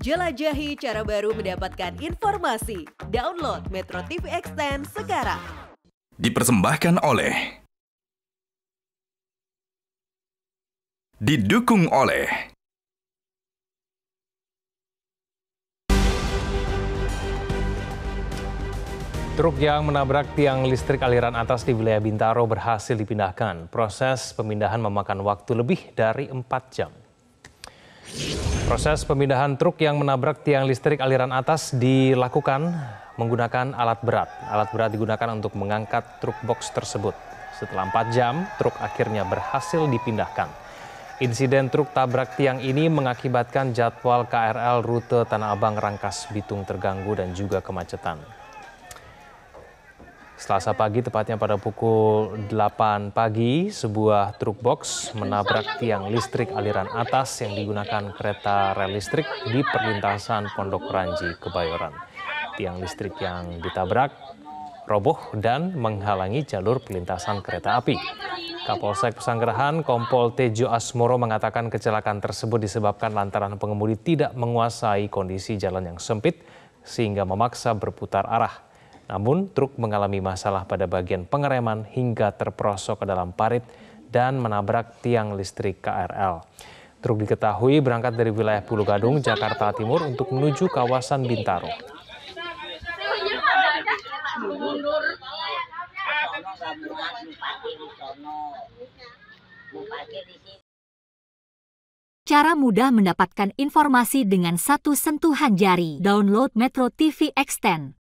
Jelajahi cara baru mendapatkan informasi. Download Metro TV Extend sekarang. Dipersembahkan oleh Didukung oleh Truk yang menabrak tiang listrik aliran atas di wilayah Bintaro berhasil dipindahkan. Proses pemindahan memakan waktu lebih dari 4 jam. Proses pemindahan truk yang menabrak tiang listrik aliran atas dilakukan menggunakan alat berat. Alat berat digunakan untuk mengangkat truk box tersebut. Setelah 4 jam, truk akhirnya berhasil dipindahkan. Insiden truk tabrak tiang ini mengakibatkan jadwal KRL rute Tanah Abang Rangkas Bitung terganggu dan juga kemacetan. Selasa pagi, tepatnya pada pukul 8 pagi, sebuah truk box menabrak tiang listrik aliran atas yang digunakan kereta rel listrik di perlintasan Pondok Ranji, Kebayoran. Tiang listrik yang ditabrak roboh dan menghalangi jalur perlintasan kereta api. Kapolsek Pesanggerahan Kompol Tejo Asmoro mengatakan kecelakaan tersebut disebabkan lantaran pengemudi tidak menguasai kondisi jalan yang sempit sehingga memaksa berputar arah namun truk mengalami masalah pada bagian pengereman hingga terperosok ke dalam parit dan menabrak tiang listrik KRL. Truk diketahui berangkat dari wilayah Pulau Gadung, Jakarta Timur untuk menuju kawasan Bintaro. Cara mudah mendapatkan informasi dengan satu sentuhan jari. Download Metro TV Extend.